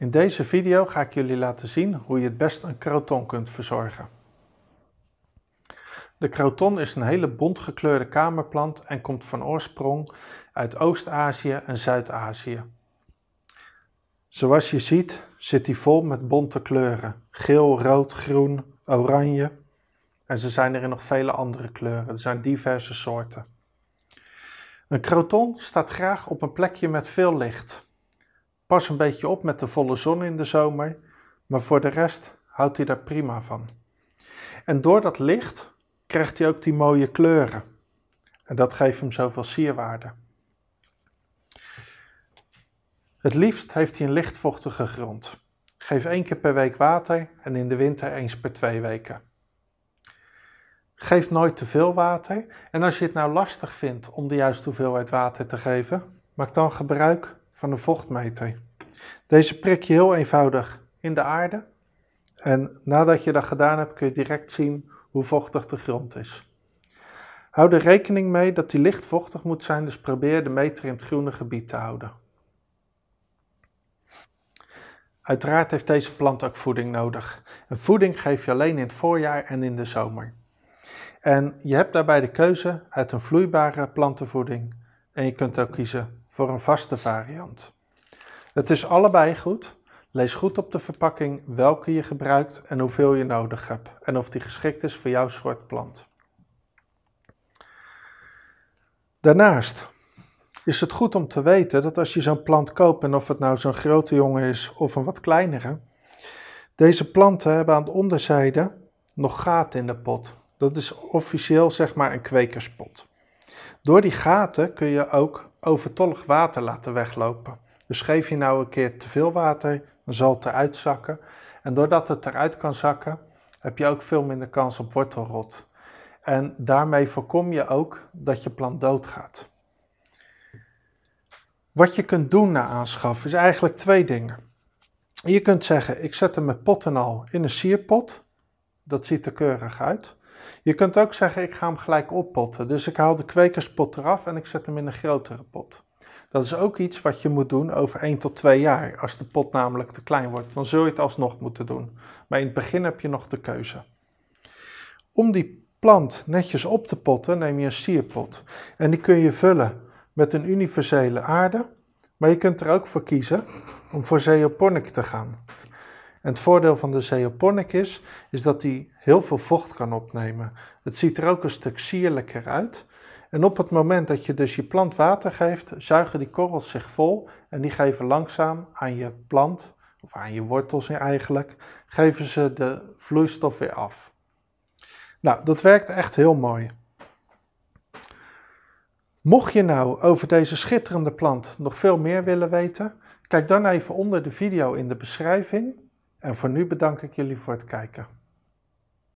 In deze video ga ik jullie laten zien hoe je het best een croton kunt verzorgen. De croton is een hele bont gekleurde kamerplant en komt van oorsprong uit Oost-Azië en Zuid-Azië. Zoals je ziet zit hij vol met bonte kleuren. Geel, rood, groen, oranje. En ze zijn er in nog vele andere kleuren. Er zijn diverse soorten. Een croton staat graag op een plekje met veel licht. Pas een beetje op met de volle zon in de zomer, maar voor de rest houdt hij daar prima van. En door dat licht krijgt hij ook die mooie kleuren. En dat geeft hem zoveel sierwaarde. Het liefst heeft hij een lichtvochtige grond. Geef één keer per week water en in de winter eens per twee weken. Geef nooit te veel water en als je het nou lastig vindt om de juiste hoeveelheid water te geven, maak dan gebruik van een vochtmeter. Deze prik je heel eenvoudig in de aarde. En nadat je dat gedaan hebt, kun je direct zien hoe vochtig de grond is. Hou er rekening mee dat die licht vochtig moet zijn, dus probeer de meter in het groene gebied te houden. Uiteraard heeft deze plant ook voeding nodig. voeding geef je alleen in het voorjaar en in de zomer. En je hebt daarbij de keuze uit een vloeibare plantenvoeding. En je kunt ook kiezen voor een vaste variant. Het is allebei goed. Lees goed op de verpakking welke je gebruikt en hoeveel je nodig hebt en of die geschikt is voor jouw soort plant. Daarnaast is het goed om te weten dat als je zo'n plant koopt en of het nou zo'n grote jongen is of een wat kleinere, deze planten hebben aan de onderzijde nog gaten in de pot. Dat is officieel zeg maar een kwekerspot. Door die gaten kun je ook overtollig water laten weglopen. Dus geef je nou een keer te veel water, dan zal het eruit zakken. En doordat het eruit kan zakken, heb je ook veel minder kans op wortelrot. En daarmee voorkom je ook dat je plant doodgaat. Wat je kunt doen na aanschaf is eigenlijk twee dingen. Je kunt zeggen, ik zet hem met potten al in een sierpot. Dat ziet er keurig uit. Je kunt ook zeggen, ik ga hem gelijk oppotten. Dus ik haal de kwekerspot eraf en ik zet hem in een grotere pot. Dat is ook iets wat je moet doen over 1 tot 2 jaar. Als de pot namelijk te klein wordt, dan zul je het alsnog moeten doen. Maar in het begin heb je nog de keuze. Om die plant netjes op te potten, neem je een sierpot. En die kun je vullen met een universele aarde. Maar je kunt er ook voor kiezen om voor zeoponic te gaan. En het voordeel van de Zeoponic is, is dat die heel veel vocht kan opnemen. Het ziet er ook een stuk sierlijker uit. En op het moment dat je dus je plant water geeft, zuigen die korrels zich vol en die geven langzaam aan je plant, of aan je wortels eigenlijk, geven ze de vloeistof weer af. Nou, dat werkt echt heel mooi. Mocht je nou over deze schitterende plant nog veel meer willen weten, kijk dan even onder de video in de beschrijving. En voor nu bedank ik jullie voor het kijken.